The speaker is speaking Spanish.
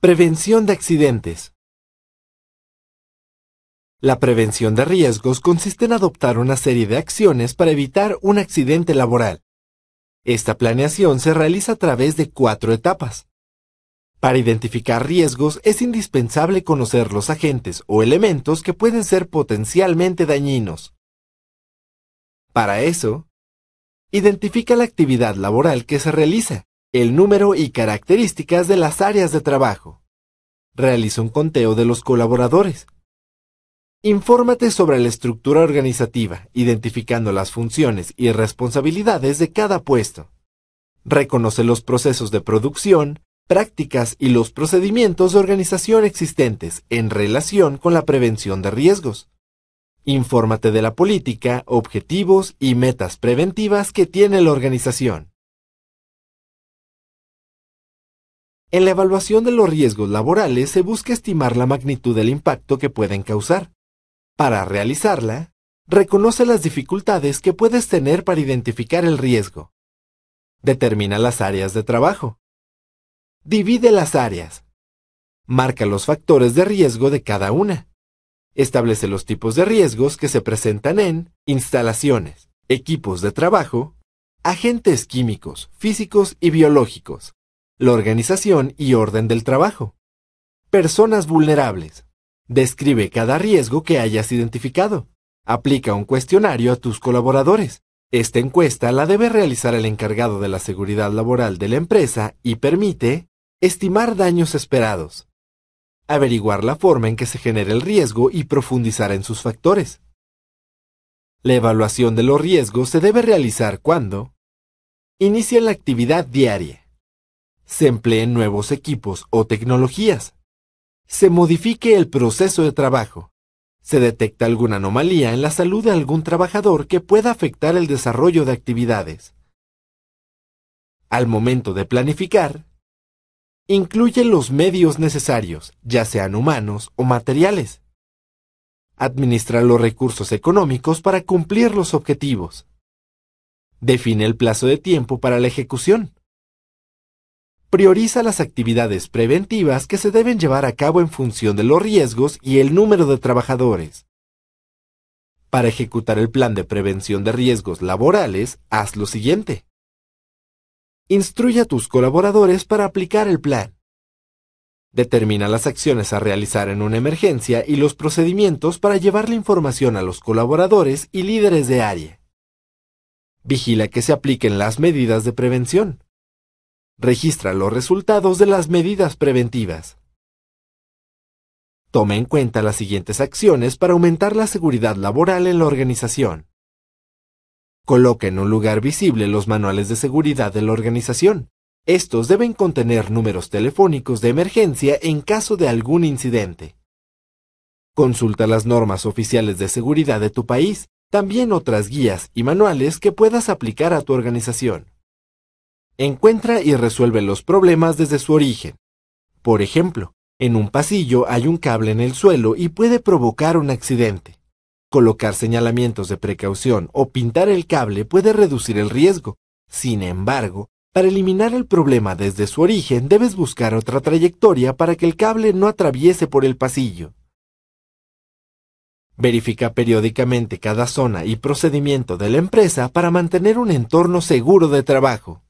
Prevención de accidentes. La prevención de riesgos consiste en adoptar una serie de acciones para evitar un accidente laboral. Esta planeación se realiza a través de cuatro etapas. Para identificar riesgos es indispensable conocer los agentes o elementos que pueden ser potencialmente dañinos. Para eso, identifica la actividad laboral que se realiza, el número y características de las áreas de trabajo. Realiza un conteo de los colaboradores. Infórmate sobre la estructura organizativa, identificando las funciones y responsabilidades de cada puesto. Reconoce los procesos de producción, prácticas y los procedimientos de organización existentes en relación con la prevención de riesgos. Infórmate de la política, objetivos y metas preventivas que tiene la organización. En la evaluación de los riesgos laborales se busca estimar la magnitud del impacto que pueden causar. Para realizarla, reconoce las dificultades que puedes tener para identificar el riesgo. Determina las áreas de trabajo. Divide las áreas. Marca los factores de riesgo de cada una. Establece los tipos de riesgos que se presentan en instalaciones, equipos de trabajo, agentes químicos, físicos y biológicos, la organización y orden del trabajo. Personas vulnerables. Describe cada riesgo que hayas identificado. Aplica un cuestionario a tus colaboradores. Esta encuesta la debe realizar el encargado de la seguridad laboral de la empresa y permite estimar daños esperados, averiguar la forma en que se genera el riesgo y profundizar en sus factores. La evaluación de los riesgos se debe realizar cuando inicia la actividad diaria se empleen nuevos equipos o tecnologías, se modifique el proceso de trabajo, se detecta alguna anomalía en la salud de algún trabajador que pueda afectar el desarrollo de actividades. Al momento de planificar, incluye los medios necesarios, ya sean humanos o materiales. Administra los recursos económicos para cumplir los objetivos. Define el plazo de tiempo para la ejecución prioriza las actividades preventivas que se deben llevar a cabo en función de los riesgos y el número de trabajadores. Para ejecutar el plan de prevención de riesgos laborales, haz lo siguiente. Instruye a tus colaboradores para aplicar el plan. Determina las acciones a realizar en una emergencia y los procedimientos para llevar la información a los colaboradores y líderes de área. Vigila que se apliquen las medidas de prevención registra los resultados de las medidas preventivas. Tome en cuenta las siguientes acciones para aumentar la seguridad laboral en la organización. Coloca en un lugar visible los manuales de seguridad de la organización. Estos deben contener números telefónicos de emergencia en caso de algún incidente. Consulta las normas oficiales de seguridad de tu país, también otras guías y manuales que puedas aplicar a tu organización encuentra y resuelve los problemas desde su origen. Por ejemplo, en un pasillo hay un cable en el suelo y puede provocar un accidente. Colocar señalamientos de precaución o pintar el cable puede reducir el riesgo. Sin embargo, para eliminar el problema desde su origen debes buscar otra trayectoria para que el cable no atraviese por el pasillo. Verifica periódicamente cada zona y procedimiento de la empresa para mantener un entorno seguro de trabajo.